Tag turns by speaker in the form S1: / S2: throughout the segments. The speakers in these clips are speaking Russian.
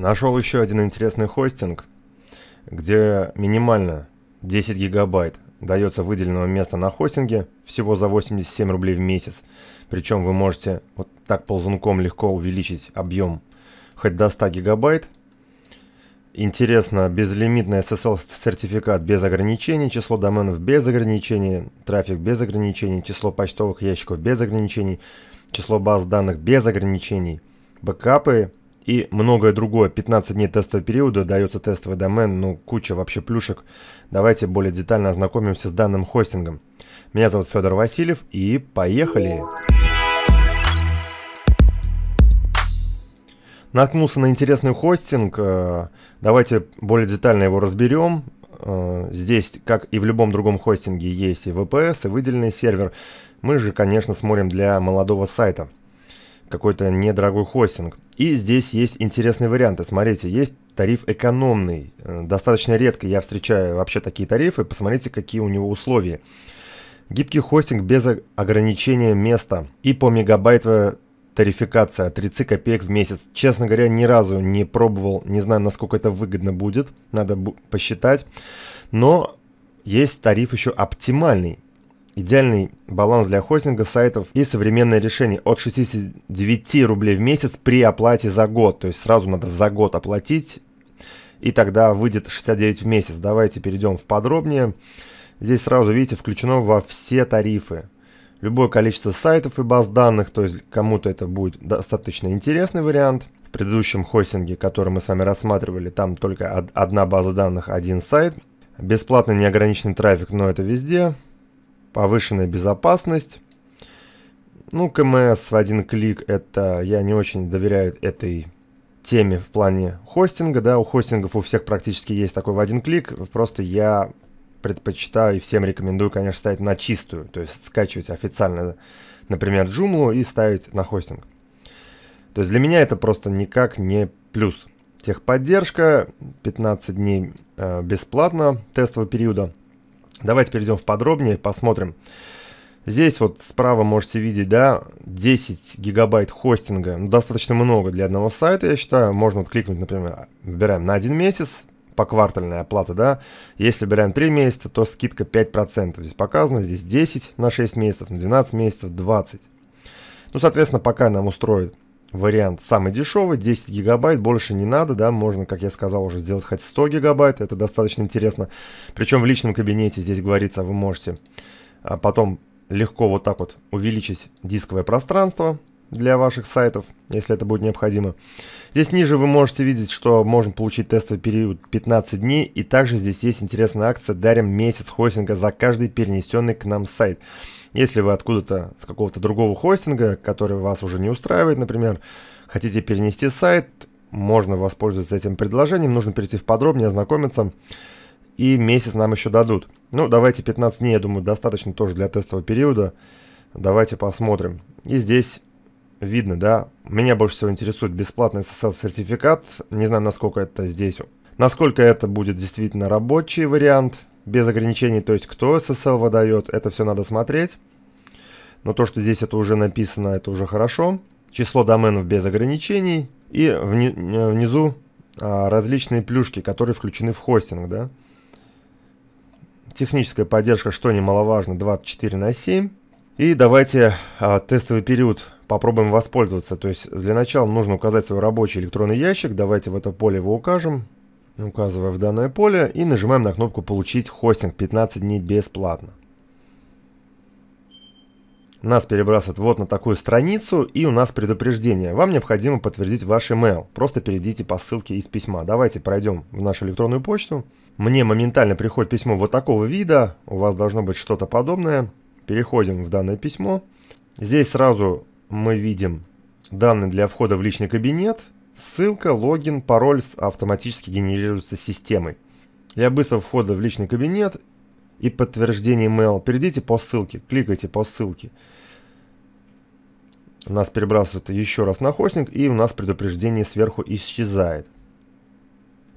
S1: Нашел еще один интересный хостинг, где минимально 10 гигабайт дается выделенного места на хостинге всего за 87 рублей в месяц. Причем вы можете вот так ползунком легко увеличить объем хоть до 100 гигабайт. Интересно, безлимитный SSL-сертификат без ограничений, число доменов без ограничений, трафик без ограничений, число почтовых ящиков без ограничений, число баз данных без ограничений, бэкапы и многое другое. 15 дней тестового периода, дается тестовый домен, ну куча вообще плюшек. Давайте более детально ознакомимся с данным хостингом. Меня зовут Федор Васильев и поехали! Наткнулся на интересный хостинг, э, давайте более детально его разберем. Э, здесь, как и в любом другом хостинге, есть и VPS, и выделенный сервер. Мы же, конечно, смотрим для молодого сайта – какой-то недорогой хостинг. И здесь есть интересные варианты. Смотрите, есть тариф экономный. Э, достаточно редко я встречаю вообще такие тарифы. Посмотрите, какие у него условия. Гибкий хостинг без ограничения места и по мегабайтовая тарификация от 30 копеек в месяц. Честно говоря, ни разу не пробовал, не знаю, насколько это выгодно будет, надо посчитать. Но есть тариф еще оптимальный Идеальный баланс для хостинга сайтов и современное решение от 69 рублей в месяц при оплате за год. То есть сразу надо за год оплатить, и тогда выйдет 69 в месяц. Давайте перейдем в подробнее. Здесь сразу, видите, включено во все тарифы. Любое количество сайтов и баз данных, то есть кому-то это будет достаточно интересный вариант. В предыдущем хостинге, который мы с вами рассматривали, там только одна база данных, один сайт. Бесплатный неограниченный трафик, но это везде повышенная безопасность. Ну, КМС в один клик, это я не очень доверяю этой теме в плане хостинга, да, у хостингов у всех практически есть такой в один клик, просто я предпочитаю и всем рекомендую, конечно, ставить на чистую, то есть скачивать официально, например, Joomla и ставить на хостинг. То есть для меня это просто никак не плюс. Техподдержка, 15 дней э, бесплатно тестового периода – Давайте перейдем в подробнее, посмотрим. Здесь вот справа можете видеть, да, 10 гигабайт хостинга. Ну, достаточно много для одного сайта, я считаю. Можно вот кликнуть, например, выбираем на один месяц, поквартальная оплата, да. Если выбираем 3 месяца, то скидка 5%. Здесь показано, здесь 10 на 6 месяцев, на 12 месяцев 20. Ну, соответственно, пока нам устроит вариант самый дешевый, 10 гигабайт, больше не надо, да, можно, как я сказал, уже сделать хоть 100 гигабайт, это достаточно интересно. Причем в личном кабинете здесь говорится, вы можете а, потом легко вот так вот увеличить дисковое пространство, для ваших сайтов, если это будет необходимо. Здесь ниже вы можете видеть, что можно получить тестовый период 15 дней. И также здесь есть интересная акция «Дарим месяц хостинга за каждый перенесенный к нам сайт». Если вы откуда-то с какого-то другого хостинга, который вас уже не устраивает, например, хотите перенести сайт, можно воспользоваться этим предложением. Нужно перейти в подробнее, ознакомиться. И месяц нам еще дадут. Ну, давайте 15 дней, я думаю, достаточно тоже для тестового периода. Давайте посмотрим. И здесь видно, да? Меня больше всего интересует бесплатный SSL-сертификат. Не знаю, насколько это здесь, насколько это будет действительно рабочий вариант, без ограничений, то есть кто SSL выдает, это все надо смотреть. Но то, что здесь это уже написано, это уже хорошо. Число доменов без ограничений. И э, внизу а, различные плюшки, которые включены в хостинг, да. Техническая поддержка, что немаловажно, 24 на 7. И давайте а, тестовый период попробуем воспользоваться. То есть для начала нужно указать свой рабочий электронный ящик. Давайте в это поле его укажем. Указывая в данное поле и нажимаем на кнопку «Получить хостинг 15 дней бесплатно». Нас перебрасывают вот на такую страницу и у нас предупреждение. Вам необходимо подтвердить ваш email. Просто перейдите по ссылке из письма. Давайте пройдем в нашу электронную почту. Мне моментально приходит письмо вот такого вида. У вас должно быть что-то подобное. Переходим в данное письмо. Здесь сразу мы видим данные для входа в личный кабинет, ссылка, логин, пароль автоматически генерируются системой. Для быстрого входа в личный кабинет и подтверждение email перейдите по ссылке, кликайте по ссылке. Нас перебрасывает еще раз на хостинг и у нас предупреждение сверху исчезает.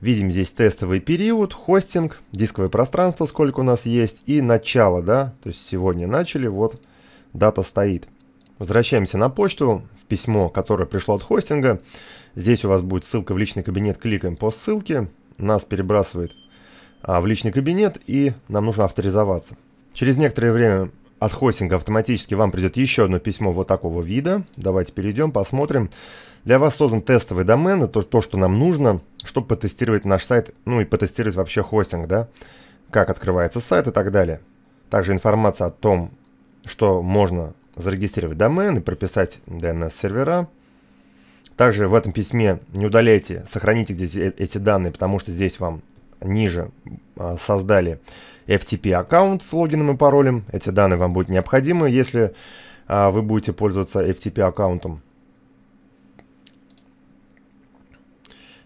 S1: Видим здесь тестовый период, хостинг, дисковое пространство, сколько у нас есть, и начало, да, то есть сегодня начали, вот дата стоит. Возвращаемся на почту, в письмо, которое пришло от хостинга. Здесь у вас будет ссылка в личный кабинет, кликаем по ссылке. Нас перебрасывает а, в личный кабинет и нам нужно авторизоваться. Через некоторое время от хостинга автоматически вам придет еще одно письмо вот такого вида. Давайте перейдем, посмотрим. Для вас создан тестовый домен, это то, что нам нужно, чтобы потестировать наш сайт, ну и потестировать вообще хостинг, да, как открывается сайт и так далее. Также информация о том, что можно зарегистрировать домен и прописать DNS-сервера. Также в этом письме не удаляйте, сохраните здесь э, эти данные, потому что здесь вам ниже а, создали FTP аккаунт с логином и паролем. Эти данные вам будут необходимы, если а, вы будете пользоваться FTP аккаунтом.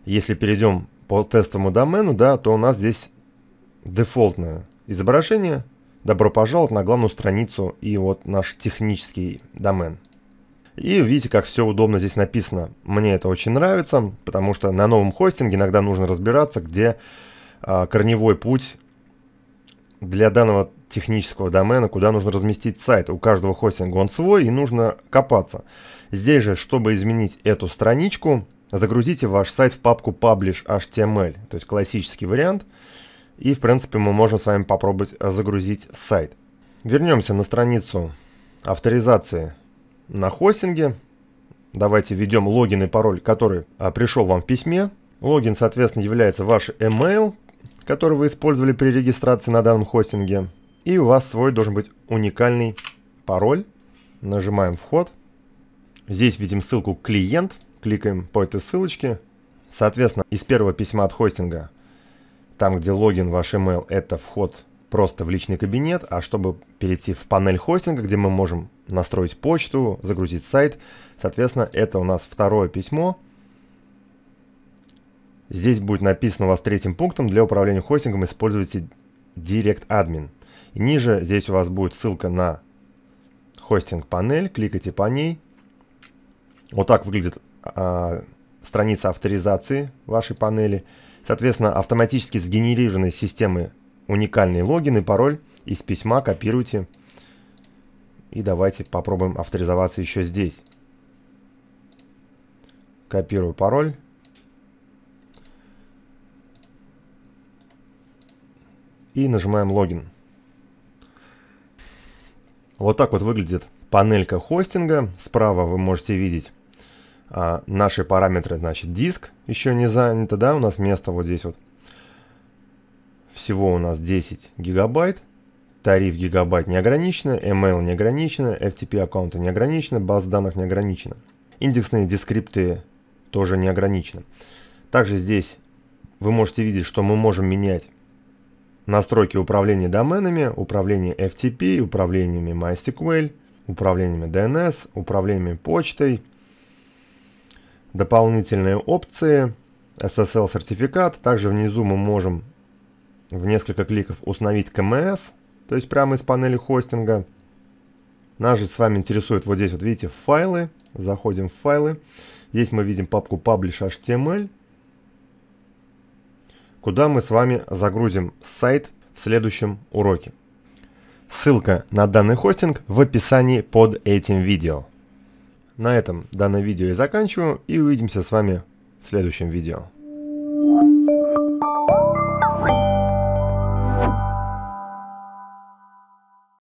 S1: Если перейдем по тестовому домену, да, то у нас здесь дефолтное изображение – Добро пожаловать на главную страницу и вот наш технический домен. И видите, как все удобно здесь написано. Мне это очень нравится, потому что на новом хостинге иногда нужно разбираться, где а, корневой путь для данного технического домена, куда нужно разместить сайт. У каждого хостинга он свой, и нужно копаться. Здесь же, чтобы изменить эту страничку, загрузите ваш сайт в папку publish.html, то есть классический вариант – и в принципе мы можем с вами попробовать загрузить сайт. Вернемся на страницу авторизации на хостинге. Давайте введем логин и пароль, который а, пришел вам в письме. Логин, соответственно, является ваш email, который вы использовали при регистрации на данном хостинге. И у вас свой должен быть уникальный пароль. Нажимаем «Вход». Здесь видим ссылку «Клиент». Кликаем по этой ссылочке. Соответственно, из первого письма от хостинга там, где логин ваш email, это вход просто в личный кабинет, а чтобы перейти в панель хостинга, где мы можем настроить почту, загрузить сайт, соответственно, это у нас второе письмо. Здесь будет написано у вас третьим пунктом, для управления хостингом используйте Direct Admin. И ниже здесь у вас будет ссылка на хостинг-панель, кликайте по ней. Вот так выглядит а, страница авторизации вашей панели. Соответственно, автоматически сгенерированной системы уникальный логин и пароль из письма копируйте. И давайте попробуем авторизоваться еще здесь. Копирую пароль. И нажимаем логин. Вот так вот выглядит панелька хостинга. Справа вы можете видеть а, наши параметры, значит, диск еще не занято, да, у нас место вот здесь вот. Всего у нас 10 гигабайт. Тариф гигабайт не ограничено, email не ограничено, FTP аккаунты не ограничено, баз данных не ограничена. Индексные дескрипты тоже не ограничены. Также здесь вы можете видеть, что мы можем менять настройки управления доменами, управление FTP, управлениями MySQL, управлениями DNS, управлениями почтой – дополнительные опции, SSL-сертификат. Также внизу мы можем в несколько кликов установить КМС, то есть прямо из панели хостинга. Нас же с вами интересует вот здесь, вот видите, файлы. Заходим в файлы. Здесь мы видим папку publish.html, куда мы с вами загрузим сайт в следующем уроке. Ссылка на данный хостинг в описании под этим видео. На этом данное видео я заканчиваю и увидимся с вами в следующем видео.